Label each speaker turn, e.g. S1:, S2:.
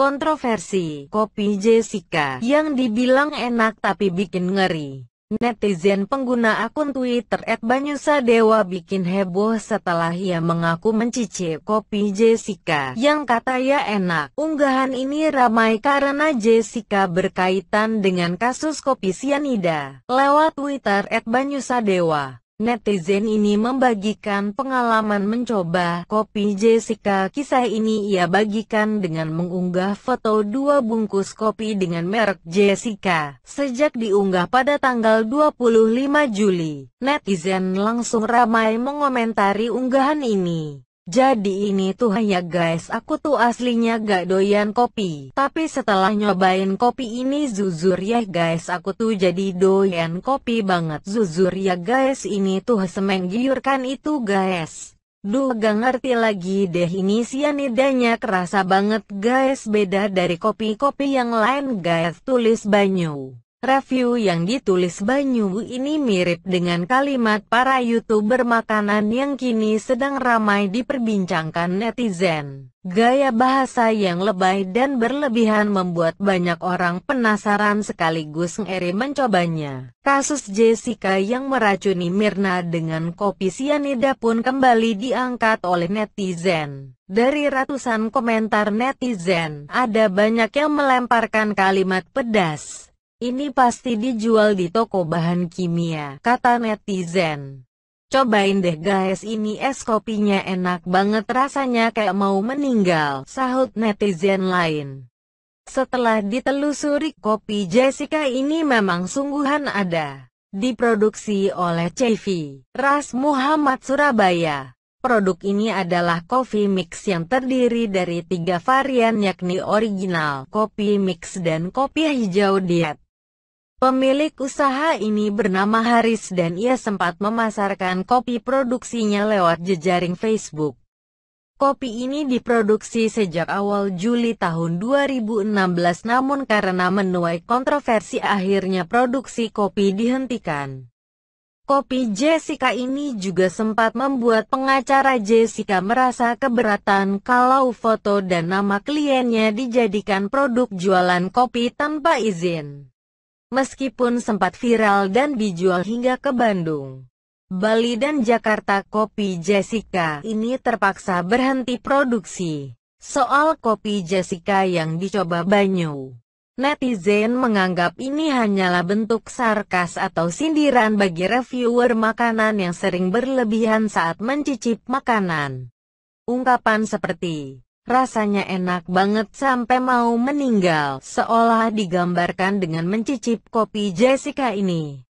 S1: Kontroversi kopi Jessica yang dibilang enak tapi bikin ngeri. Netizen pengguna akun Twitter @banyusadewa bikin heboh setelah ia mengaku mencicip kopi Jessica yang katanya enak. Unggahan ini ramai karena Jessica berkaitan dengan kasus kopi sianida. Lewat Twitter @banyusadewa Netizen ini membagikan pengalaman mencoba kopi Jessica. Kisah ini ia bagikan dengan mengunggah foto dua bungkus kopi dengan merek Jessica. Sejak diunggah pada tanggal 25 Juli, netizen langsung ramai mengomentari unggahan ini. Jadi ini tuh ya guys aku tuh aslinya gak doyan kopi. Tapi setelah nyobain kopi ini zuzur ya guys aku tuh jadi doyan kopi banget. zuzur ya guys ini tuh semenggiurkan itu guys. Duh gak ngerti lagi deh ini sianidanya kerasa banget guys beda dari kopi-kopi yang lain guys tulis Banyu. Review yang ditulis Banyu ini mirip dengan kalimat para youtuber makanan yang kini sedang ramai diperbincangkan netizen. Gaya bahasa yang lebay dan berlebihan membuat banyak orang penasaran sekaligus ngeri mencobanya. Kasus Jessica yang meracuni Mirna dengan kopi sianida pun kembali diangkat oleh netizen. Dari ratusan komentar netizen, ada banyak yang melemparkan kalimat pedas ini pasti dijual di toko bahan kimia, kata netizen. Cobain deh guys ini es kopinya enak banget rasanya kayak mau meninggal, sahut netizen lain. Setelah ditelusuri kopi Jessica ini memang sungguhan ada. Diproduksi oleh CV, Ras Muhammad Surabaya. Produk ini adalah kopi mix yang terdiri dari tiga varian yakni original, kopi mix dan kopi hijau diet. Pemilik usaha ini bernama Haris dan ia sempat memasarkan kopi produksinya lewat jejaring Facebook. Kopi ini diproduksi sejak awal Juli tahun 2016 namun karena menuai kontroversi akhirnya produksi kopi dihentikan. Kopi Jessica ini juga sempat membuat pengacara Jessica merasa keberatan kalau foto dan nama kliennya dijadikan produk jualan kopi tanpa izin meskipun sempat viral dan dijual hingga ke Bandung. Bali dan Jakarta kopi Jessica ini terpaksa berhenti produksi. Soal kopi Jessica yang dicoba Banyu. Netizen menganggap ini hanyalah bentuk sarkas atau sindiran bagi reviewer makanan yang sering berlebihan saat mencicip makanan. Ungkapan seperti Rasanya enak banget sampai mau meninggal, seolah digambarkan dengan mencicip kopi Jessica ini.